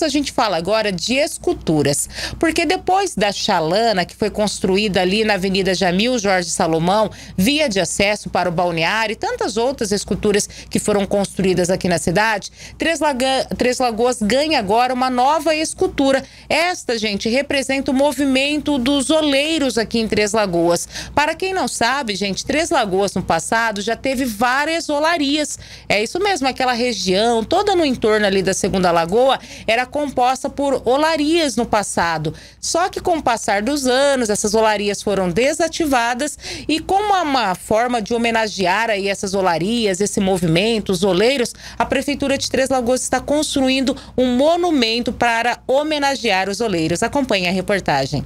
A gente fala agora de esculturas, porque depois da chalana que foi construída ali na Avenida Jamil Jorge Salomão, via de acesso para o balneário e tantas outras esculturas que foram construídas aqui na cidade, Três, Laga... Três Lagoas ganha agora uma nova escultura. Esta, gente, representa o movimento dos oleiros aqui em Três Lagoas. Para quem não sabe, gente, Três Lagoas no passado já teve várias olarias. É isso mesmo, aquela região toda no entorno ali da Segunda Lagoa era era composta por olarias no passado. Só que com o passar dos anos, essas olarias foram desativadas e como uma forma de homenagear aí essas olarias, esse movimento, os oleiros, a prefeitura de Três Lagoas está construindo um monumento para homenagear os oleiros. Acompanhe a reportagem.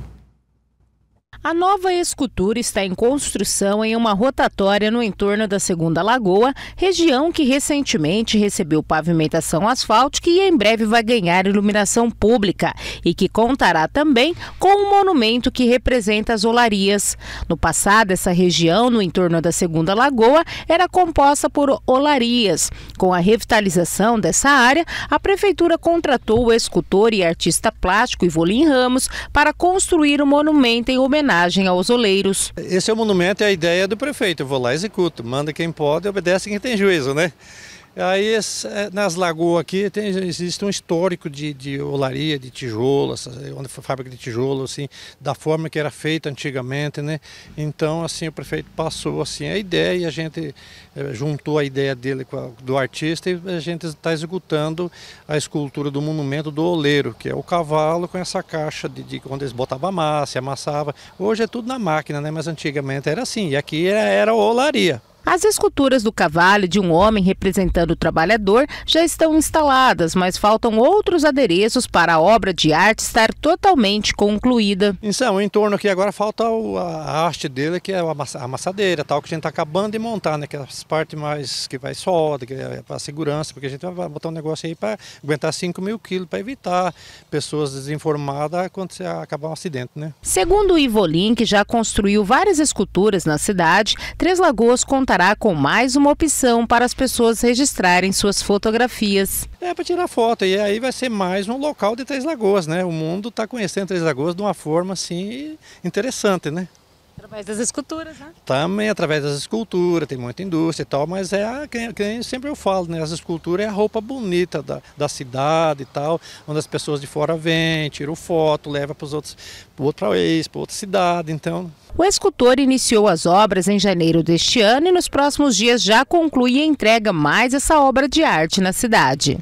A nova escultura está em construção em uma rotatória no entorno da Segunda Lagoa, região que recentemente recebeu pavimentação asfáltica e em breve vai ganhar iluminação pública e que contará também com um monumento que representa as olarias. No passado, essa região no entorno da Segunda Lagoa era composta por olarias. Com a revitalização dessa área, a prefeitura contratou o escultor e artista plástico Ivolim Ramos para construir o um monumento em homenagem homenagem aos oleiros. Esse é o monumento, é a ideia do prefeito. Eu vou lá, executo, manda quem pode, obedece quem tem juízo, né? Aí é, nas lagoas aqui tem, existe um histórico de, de olaria, de tijolo, onde foi fábrica de tijolo, assim, da forma que era feita antigamente, né? Então, assim, o prefeito passou assim a ideia e a gente é, juntou a ideia dele a, do artista e a gente está executando a escultura do monumento do oleiro, que é o cavalo com essa caixa de, de onde eles botavam massa, amassava. Hoje é tudo na máquina, né? Mas antigamente era assim, e aqui era, era olaria. As esculturas do cavalo e de um homem representando o trabalhador já estão instaladas, mas faltam outros adereços para a obra de arte estar totalmente concluída. Então, em torno aqui agora falta a haste dele, que é a amassadeira, tal, que a gente está acabando de montar, né? Que é as partes mais que vai solda, que é para segurança, porque a gente vai botar um negócio aí para aguentar 5 mil quilos, para evitar pessoas desinformadas quando se acabar um acidente, né? Segundo o Ivolin, que já construiu várias esculturas na cidade, Três Lagoas contará contará com mais uma opção para as pessoas registrarem suas fotografias. É para tirar foto e aí vai ser mais um local de Três Lagoas, né? O mundo está conhecendo Três Lagoas de uma forma assim interessante, né? Através das esculturas, né? Também através das esculturas, tem muita indústria e tal, mas é a, que, que sempre eu falo, né? As esculturas é a roupa bonita da, da cidade e tal, onde as pessoas de fora vêm, tiram foto, levam para os outros, para outra país, para outra cidade, então... O escultor iniciou as obras em janeiro deste ano e nos próximos dias já conclui e entrega mais essa obra de arte na cidade.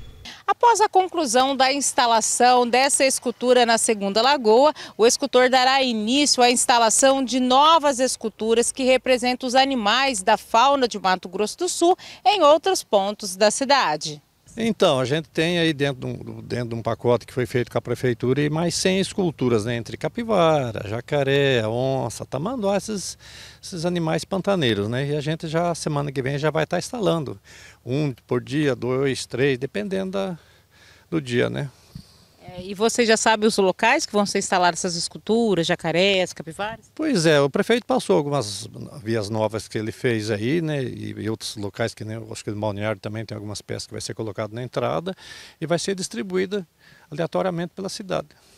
Após a conclusão da instalação dessa escultura na Segunda Lagoa, o escultor dará início à instalação de novas esculturas que representam os animais da fauna de Mato Grosso do Sul em outros pontos da cidade. Então, a gente tem aí dentro de, um, dentro de um pacote que foi feito com a prefeitura e mais 100 esculturas, né? Entre capivara, jacaré, onça, tamanduá, esses, esses animais pantaneiros, né? E a gente já, semana que vem, já vai estar tá instalando. Um por dia, dois, três, dependendo da, do dia, né? É, e você já sabe os locais que vão ser instaladas essas esculturas, jacarés, capivares? Pois é, o prefeito passou algumas vias novas que ele fez aí, né? E, e outros locais que nem acho que o Balneário também tem algumas peças que vai ser colocado na entrada e vai ser distribuída aleatoriamente pela cidade.